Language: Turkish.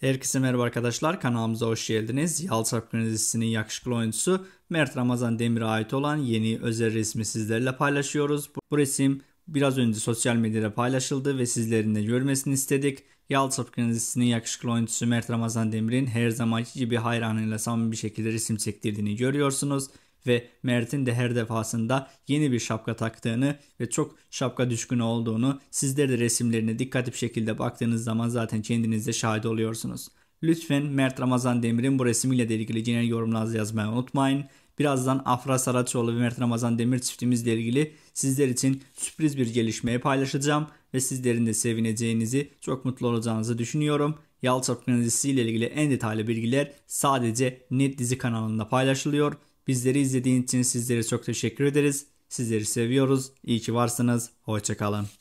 Herkese merhaba arkadaşlar kanalımıza hoş geldiniz. Yalçap dizisinin yakışıklı oyuncusu Mert Ramazan Demir'e ait olan yeni özel resmi sizlerle paylaşıyoruz. Bu resim biraz önce sosyal medyada paylaşıldı ve sizlerin de görmesini istedik. Yalçap dizisinin yakışıklı oyuncusu Mert Ramazan Demir'in her zamanki gibi hayranıyla samimi bir şekilde resim çektirdiğini görüyorsunuz ve Mert'in de her defasında yeni bir şapka taktığını ve çok şapka düşkünü olduğunu sizler de resimlerine dikkatli bir şekilde baktığınız zaman zaten kendinizde şahit oluyorsunuz. Lütfen Mert Ramazan Demir'in bu resimiyle de ilgili genel yorumlarınızı yazmayı unutmayın. Birazdan Afra Saraçoğlu ve Mert Ramazan Demir çiftimizle ilgili sizler için sürpriz bir gelişmeyi paylaşacağım ve sizlerin de sevineceğinizi, çok mutlu olacağınızı düşünüyorum. Yalçak dizisiyle ilgili en detaylı bilgiler sadece Net Dizi kanalında paylaşılıyor. Bizleri izlediğiniz için sizlere çok teşekkür ederiz. Sizleri seviyoruz. İyi ki varsınız. Hoşçakalın.